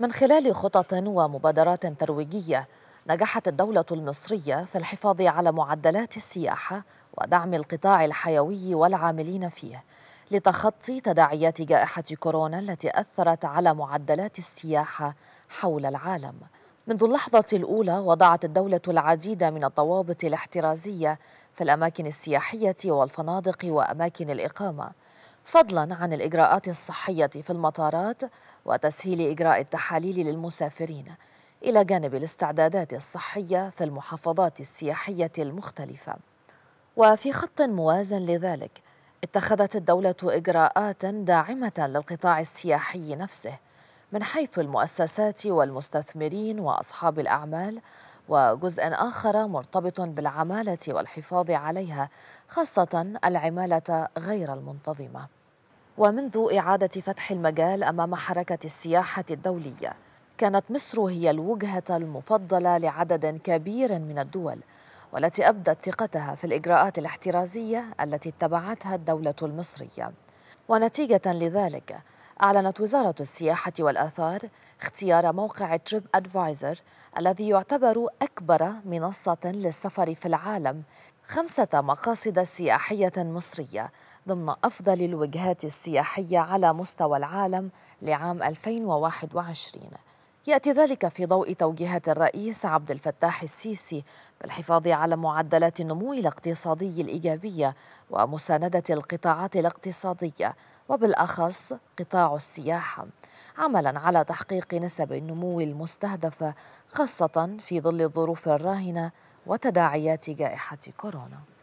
من خلال خطط ومبادرات ترويجيه نجحت الدوله المصريه في الحفاظ على معدلات السياحه ودعم القطاع الحيوي والعاملين فيه لتخطي تداعيات جائحه كورونا التي اثرت على معدلات السياحه حول العالم منذ اللحظة الأولى وضعت الدولة العديد من الضوابط الاحترازية في الأماكن السياحية والفنادق وأماكن الإقامة فضلا عن الإجراءات الصحية في المطارات وتسهيل إجراء التحاليل للمسافرين إلى جانب الاستعدادات الصحية في المحافظات السياحية المختلفة وفي خط موازن لذلك اتخذت الدولة إجراءات داعمة للقطاع السياحي نفسه من حيث المؤسسات والمستثمرين وأصحاب الأعمال وجزء آخر مرتبط بالعمالة والحفاظ عليها خاصة العمالة غير المنتظمة ومنذ إعادة فتح المجال أمام حركة السياحة الدولية كانت مصر هي الوجهة المفضلة لعدد كبير من الدول والتي أبدت ثقتها في الإجراءات الاحترازية التي اتبعتها الدولة المصرية ونتيجة لذلك أعلنت وزارة السياحة والآثار اختيار موقع تريب أدفايزر الذي يعتبر أكبر منصة للسفر في العالم خمسة مقاصد سياحية مصرية ضمن أفضل الوجهات السياحية على مستوى العالم لعام 2021 يأتي ذلك في ضوء توجيهات الرئيس عبد الفتاح السيسي بالحفاظ على معدلات النمو الاقتصادي الإيجابية ومساندة القطاعات الاقتصادية وبالأخص قطاع السياحة عملا على تحقيق نسب النمو المستهدفة خاصة في ظل الظروف الراهنة وتداعيات جائحة كورونا